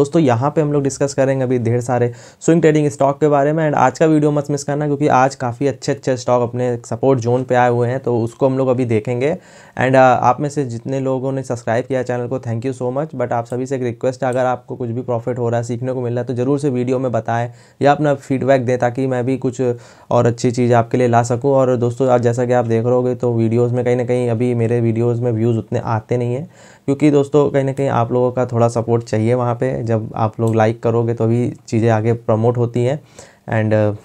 दोस्तों यहाँ पे हम लोग डिस्कस करेंगे अभी ढेर सारे स्विंग ट्रेडिंग स्टॉक के बारे में एंड आज का वीडियो मत मिस करना क्योंकि आज काफ़ी अच्छे अच्छे स्टॉक अपने सपोर्ट जोन पे आए हुए हैं तो उसको हम लोग अभी देखेंगे एंड uh, आप में से जितने लोगों ने सब्सक्राइब किया चैनल को thank you so much but आप सभी से एक रिक्वेस्ट है अगर आपको कुछ भी प्रॉफिट हो रहा है सीखने को मिल रहा है तो ज़रूर से वीडियो में बताएं या अपना फीडबैक दें ताकि मैं भी कुछ और अच्छी चीज़ आपके लिए ला सकूँ और दोस्तों आज जैसा कि आप देख रहे तो वीडियोज़ में कहीं ना कहीं अभी मेरे वीडियोज़ में व्यूज़ उतने आते नहीं हैं क्योंकि दोस्तों कहीं ना कहीं आप लोगों का थोड़ा सपोर्ट चाहिए वहाँ पर जब आप लोग लाइक करोगे तो भी चीज़ें आगे प्रमोट होती हैं एंड uh,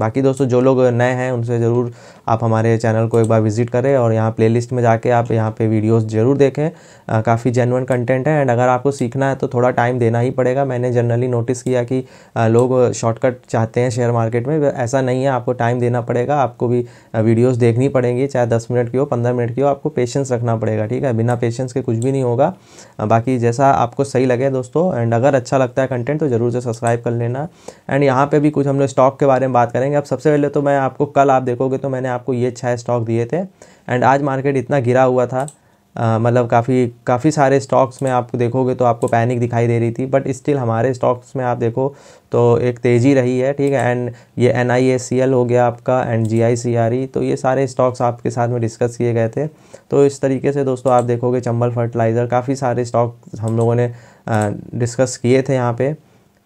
बाकी दोस्तों जो लोग नए हैं उनसे ज़रूर आप हमारे चैनल को एक बार विजिट करें और यहाँ प्ले में जाके आप यहाँ पे वीडियोस ज़रूर देखें काफ़ी जेनवन कंटेंट है एंड अगर आपको सीखना है तो थोड़ा टाइम देना ही पड़ेगा मैंने जनरली नोटिस किया कि लोग शॉर्टकट चाहते हैं शेयर मार्केट में ऐसा नहीं है आपको टाइम देना पड़ेगा आपको भी वीडियोज़ देखनी पड़ेंगी चाहे दस मिनट की हो पंद्रह मिनट की हो आपको पेशेंस रखना पड़ेगा ठीक है बिना पेशेंस के कुछ भी नहीं होगा बाकी जैसा आपको सही लगे दोस्तों एंड अगर अच्छा लगता है कंटेंट तो ज़रूर से सब्सक्राइब कर लेना एंड यहाँ पर भी कुछ हम लोग स्टॉक के बारे में बात करेंगे अब सबसे पहले तो मैं आपको कल आप देखोगे तो मैंने आपको ये छः अच्छा स्टॉक दिए थे एंड आज मार्केट इतना गिरा हुआ था मतलब काफ़ी काफ़ी सारे स्टॉक्स में आप देखोगे तो आपको पैनिक दिखाई दे रही थी बट स्टिल हमारे स्टॉक्स में आप देखो तो एक तेज़ी रही है ठीक है एंड ये N I S C L हो गया आपका and ji I C R E तो ये सारे स्टॉक्स आपके साथ में डिस्कस किए गए थे तो इस तरीके से दोस्तों आप देखोगे चंबल फर्टिलाइज़र काफ़ी सारे स्टॉक हम लोगों ने डिस्कस किए थे यहाँ पर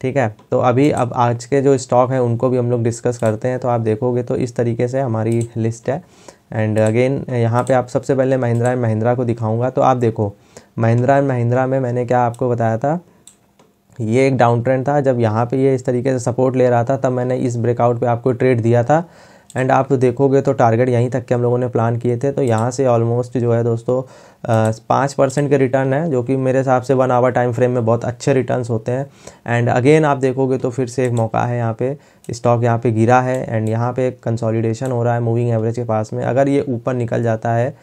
ठीक है तो अभी अब आज के जो स्टॉक है उनको भी हम लोग डिस्कस करते हैं तो आप देखोगे तो इस तरीके से हमारी लिस्ट है एंड अगेन यहाँ पे आप सबसे पहले महिंद्रा एंड महिंद्रा को दिखाऊंगा तो आप देखो महिंद्रा एंड महिंद्रा में मैंने क्या आपको बताया था ये एक डाउन ट्रेंड था जब यहाँ पे ये इस तरीके से सपोर्ट ले रहा था तब मैंने इस ब्रेकआउट पे आपको ट्रेड दिया था एंड आप देखोगे तो टारगेट यहीं तक के हम लोगों ने प्लान किए थे तो यहाँ से ऑलमोस्ट जो है दोस्तों पाँच परसेंट के रिटर्न है जो कि मेरे हिसाब से वन आवर टाइम फ्रेम में बहुत अच्छे रिटर्न्स होते हैं एंड अगेन आप देखोगे तो फिर से एक मौका है यहाँ पे स्टॉक यहाँ पे गिरा है एंड यहाँ पे कंसोलिडेशन हो रहा है मूविंग एवरेज के पास में अगर ये ऊपर निकल जाता है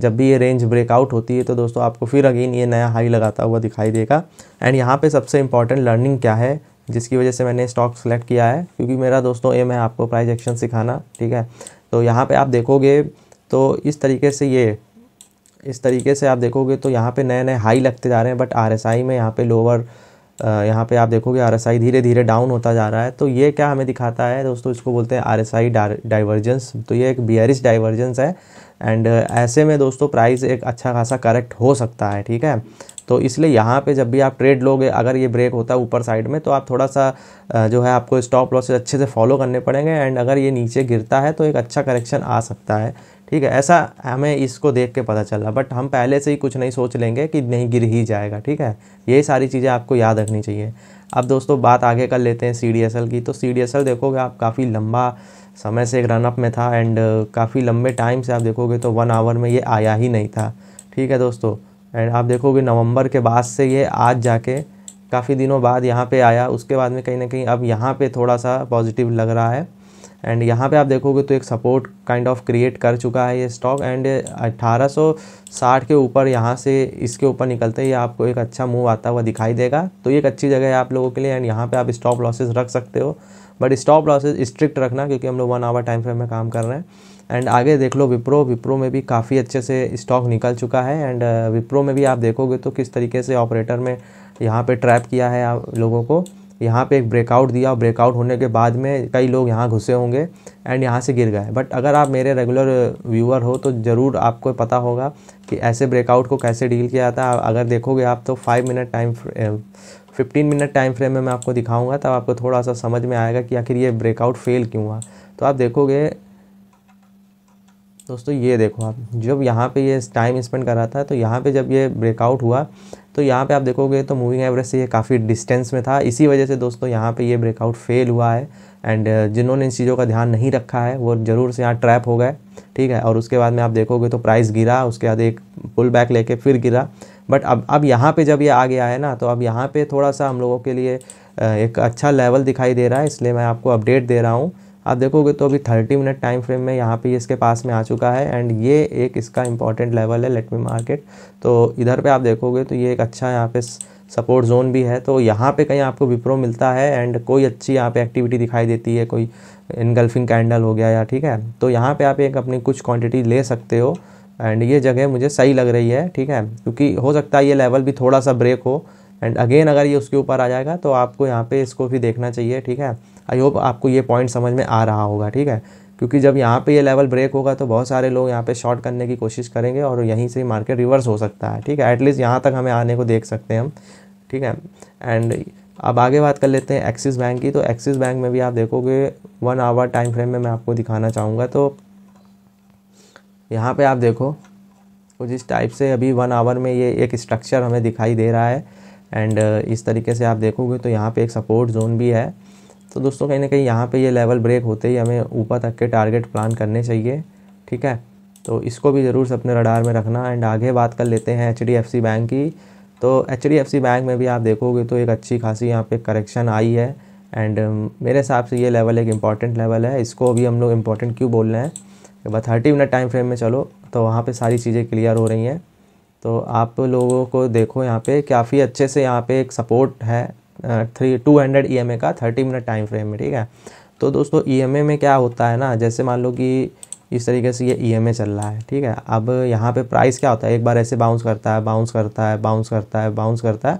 जब भी ये रेंज ब्रेकआउट होती है तो दोस्तों आपको फिर अगेन ये नया हाई लगाता हुआ दिखाई देगा एंड यहाँ पर सबसे इंपॉर्टेंट लर्निंग क्या है जिसकी वजह से मैंने स्टॉक सेलेक्ट किया है क्योंकि मेरा दोस्तों एम है आपको प्राइज एक्शन सिखाना ठीक है तो यहाँ पर आप देखोगे तो इस तरीके से ये इस तरीके से आप देखोगे तो यहाँ पे नए नए हाई लगते जा रहे हैं बट आर में यहाँ पे लोअर यहाँ पे आप देखोगे आर धीरे धीरे डाउन होता जा रहा है तो ये क्या हमें दिखाता है दोस्तों इसको बोलते हैं आर एस डाइवर्जेंस तो ये एक बियरिश डाइवर्जेंस है एंड ऐसे में दोस्तों प्राइस एक अच्छा खासा करेक्ट हो सकता है ठीक है तो इसलिए यहाँ पे जब भी आप ट्रेड लोगे अगर ये ब्रेक होता है ऊपर साइड में तो आप थोड़ा सा जो है आपको स्टॉप लॉसेज अच्छे से फॉलो करने पड़ेंगे एंड अगर ये नीचे गिरता है तो एक अच्छा करेक्शन आ सकता है ठीक है ऐसा हमें इसको देख के पता चल रहा बट हम पहले से ही कुछ नहीं सोच लेंगे कि नहीं गिर ही जाएगा ठीक है ये सारी चीज़ें आपको याद रखनी चाहिए अब दोस्तों बात आगे कर लेते हैं सी की तो सी देखोगे आप काफ़ी लंबा समय से एक रनअप में था एंड काफ़ी लंबे टाइम से आप देखोगे तो वन आवर में ये आया ही नहीं था ठीक है दोस्तों एंड आप देखोगे नवंबर के बाद से ये आज जाके काफ़ी दिनों बाद यहाँ पे आया उसके बाद में कहीं ना कहीं अब यहाँ पे थोड़ा सा पॉजिटिव लग रहा है एंड यहाँ पे आप देखोगे तो एक सपोर्ट काइंड ऑफ क्रिएट कर चुका है ये स्टॉक एंड 1860 के ऊपर यहाँ से इसके ऊपर निकलते ही आपको एक अच्छा मूव आता हुआ दिखाई देगा तो ये एक अच्छी जगह है आप लोगों के लिए एंड यहाँ पर आप स्टॉप लॉसेज रख सकते हो बट स्टॉप लॉसेज स्ट्रिक्ट रखना क्योंकि हम लोग वन आवर टाइम फ्रेम में काम कर रहे हैं एंड आगे देख लो विप्रो विप्रो में भी काफ़ी अच्छे से स्टॉक निकल चुका है एंड uh, विप्रो में भी आप देखोगे तो किस तरीके से ऑपरेटर में यहाँ पे ट्रैप किया है आप लोगों को यहाँ पे एक ब्रेकआउट दिया और ब्रेकआउट होने के बाद में कई लोग यहाँ घुसे होंगे एंड यहाँ से गिर गए बट अगर आप मेरे रेगुलर व्यूअर हो तो ज़रूर आपको पता होगा कि ऐसे ब्रेकआउट को कैसे डील किया जाता है अगर देखोगे आप तो five minute time fifteen minute time frame में मैं आपको दिखाऊंगा तब आपको थोड़ा सा समझ में आएगा कि आखिर ये ब्रेकआउट फेल क्यों हुआ तो आप देखोगे दोस्तों ये देखो आप जब यहाँ पे ये टाइम स्पेंड कर रहा था तो यहाँ पे जब ये ब्रेकआउट हुआ तो यहाँ पे आप देखोगे तो मूविंग एवरेज से ये काफ़ी डिस्टेंस में था इसी वजह से दोस्तों यहाँ पे ये ब्रेकआउट फेल हुआ है एंड uh, जिन्होंने इन चीज़ों का ध्यान नहीं रखा है वो ज़रूर से यहाँ ट्रैप हो गए ठीक है और उसके बाद में आप देखोगे तो प्राइस गिरा उसके बाद एक पुल बैक लेके फिर गिरा बट अब अब यहाँ पे जब ये आ गया है ना तो अब यहाँ पे थोड़ा सा हम लोगों के लिए uh, एक अच्छा लेवल दिखाई दे रहा है इसलिए मैं आपको अपडेट दे रहा हूँ आप देखोगे तो अभी थर्टी मिनट टाइम फ्रेम में यहाँ पे इसके पास में आ चुका है एंड ये एक इसका इंपॉर्टेंट लेवल है लेट मी मार्केट तो इधर पे आप देखोगे तो ये एक अच्छा यहाँ पे सपोर्ट जोन भी है तो यहाँ पे कहीं आपको विप्रो मिलता है एंड कोई अच्छी यहाँ पे एक्टिविटी दिखाई देती है कोई इनगल्फिंग कैंडल हो गया या ठीक है तो यहाँ पे आप एक अपनी कुछ क्वांटिटी ले सकते हो एंड ये जगह मुझे सही लग रही है ठीक है क्योंकि हो सकता है ये लेवल भी थोड़ा सा ब्रेक हो एंड अगेन अगर ये उसके ऊपर आ जाएगा तो आपको यहाँ पे इसको भी देखना चाहिए ठीक है आई होप आपको ये पॉइंट समझ में आ रहा होगा ठीक है क्योंकि जब यहाँ पे ये लेवल ब्रेक होगा तो बहुत सारे लोग यहाँ पे शॉर्ट करने की कोशिश करेंगे और यहीं से मार्केट रिवर्स हो सकता है ठीक है एटलीस्ट यहाँ तक हमें आने को देख सकते हैं हम ठीक है एंड अब आगे बात कर लेते हैं एक्सिस बैंक की तो एक्सिस बैंक में भी आप देखोगे वन आवर टाइम फ्रेम में मैं आपको दिखाना चाहूँगा तो यहाँ पे आप देखो कुछ इस टाइप से अभी वन आवर में ये एक स्ट्रक्चर हमें दिखाई दे रहा है एंड uh, इस तरीके से आप देखोगे तो यहाँ पे एक सपोर्ट जोन भी है तो दोस्तों कहीं ना कहीं यहाँ पे ये लेवल ब्रेक होते ही हमें ऊपर तक के टारगेट प्लान करने चाहिए ठीक है तो इसको भी ज़रूर से अपने रडार में रखना एंड आगे बात कर लेते हैं एच बैंक की तो एच बैंक में भी आप देखोगे तो एक अच्छी खासी यहाँ पे करेक्शन आई है एंड um, मेरे हिसाब से ये लेवल एक इम्पॉर्टेंट लेवल है इसको भी हम लोग इम्पॉर्टेंट क्यों बोल रहे हैं थर्टी मिनट टाइम फ्रेम में चलो तो वहाँ पर सारी चीज़ें क्लियर हो रही हैं तो आप लोगों को देखो यहाँ पे काफ़ी अच्छे से यहाँ पे एक सपोर्ट है थ्री टू हंड्रेड ई का थर्टी मिनट टाइम फ्रेम में ठीक है तो दोस्तों ई e में क्या होता है ना जैसे मान लो कि इस तरीके से ये ई e चल रहा है ठीक है अब यहाँ पे प्राइस क्या होता है एक बार ऐसे बाउंस करता है बाउंस करता है बाउंस करता है बाउंस करता है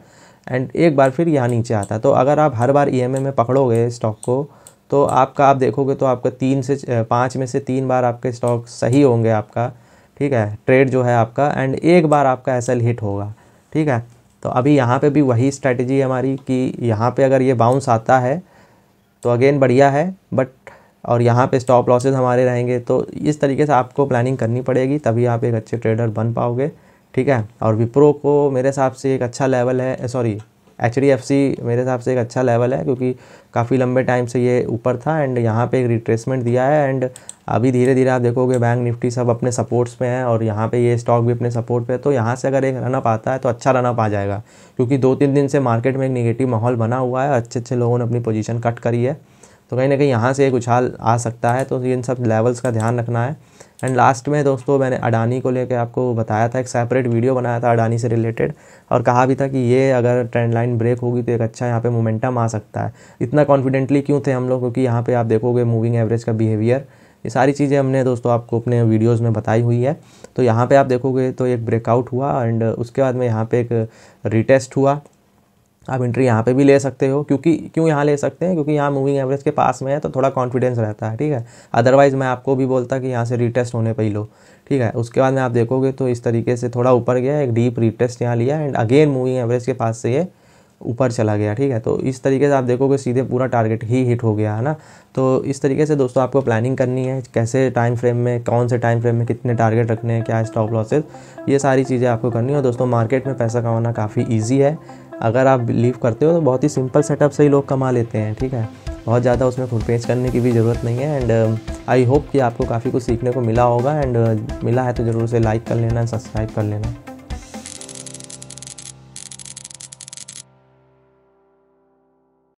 एंड एक बार फिर यहाँ नीचे आता है तो अगर आप हर बार ई e में पकड़ोगे स्टॉक को तो आपका आप देखोगे तो आपका तीन से पाँच में से तीन बार आपके स्टॉक सही होंगे आपका ठीक है ट्रेड जो है आपका एंड एक बार आपका एस हिट होगा ठीक है तो अभी यहाँ पे भी वही स्ट्रैटेजी है हमारी कि यहाँ पे अगर ये बाउंस आता है तो अगेन बढ़िया है बट और यहाँ पे स्टॉप लॉसेज हमारे रहेंगे तो इस तरीके से आपको प्लानिंग करनी पड़ेगी तभी आप एक अच्छे ट्रेडर बन पाओगे ठीक है और विप्रो को मेरे हिसाब से एक अच्छा लेवल है सॉरी eh, एच मेरे हिसाब से एक अच्छा लेवल है क्योंकि काफ़ी लंबे टाइम से ये ऊपर था एंड यहाँ पे एक रिट्रेसमेंट दिया है एंड अभी धीरे धीरे आप देखोगे बैंक निफ्टी सब अपने सपोर्ट्स पे हैं और यहाँ पे ये स्टॉक भी अपने सपोर्ट पे है तो यहाँ से अगर एक रनअप आता है तो अच्छा रनअप आ जाएगा क्योंकि दो तीन दिन से मार्केट में एक निगेटिव माहौल बना हुआ है अच्छे अच्छे लोगों ने अपनी पोजीशन कट करी है तो कहीं ना कहीं यहाँ से एक उछाल आ सकता है तो इन सब लेवल्स का ध्यान रखना है एंड लास्ट में दोस्तों मैंने अडानी को लेकर आपको बताया था एक सेपरेट वीडियो बनाया था अडानी से रिलेटेड और कहा भी था कि ये अगर ट्रेंड लाइन ब्रेक होगी तो एक अच्छा यहाँ पे मोमेंटम आ सकता है इतना कॉन्फिडेंटली क्यों थे हम लोग क्योंकि यहाँ पे आप देखोगे मूविंग एवरेज का बिहेवियर ये सारी चीज़ें हमने दोस्तों आपको अपने वीडियोज़ में बताई हुई है तो यहाँ पर आप देखोगे तो एक ब्रेकआउट हुआ एंड उसके बाद में यहाँ पर एक रिटेस्ट हुआ आप एंट्री यहाँ पे भी ले सकते हो क्योंकि क्यों यहाँ ले सकते हैं क्योंकि यहाँ मूविंग एवरेज के पास में है तो थोड़ा कॉन्फिडेंस रहता है ठीक है अदरवाइज़ मैं आपको भी बोलता कि यहाँ से रीटेस्ट होने पर ही लो ठीक है उसके बाद में आप देखोगे तो इस तरीके से थोड़ा ऊपर गया एक डीप रीटेस्ट यहाँ लिया एंड अगेन मूविंग एवरेज के पास से ये ऊपर चला गया ठीक है तो इस तरीके से आप देखोगे सीधे पूरा टारगेट ही हिट हो गया है ना तो इस तरीके से दोस्तों आपको प्लानिंग करनी है कैसे टाइम फ्रेम में कौन से टाइम फ्रेम में कितने टारगेट रखने हैं क्या स्टॉप लॉसेस ये सारी चीज़ें आपको करनी है दोस्तों मार्केट में पैसा कमाना काफ़ी ईजी है अगर आप बिलीव करते हो तो बहुत ही सिंपल सेटअप से ही लोग कमा लेते हैं ठीक है बहुत ज़्यादा उसमें पेज करने की भी ज़रूरत नहीं है एंड आई होप कि आपको काफ़ी कुछ सीखने को मिला होगा एंड uh, मिला है तो ज़रूर से लाइक कर लेना सब्सक्राइब कर लेना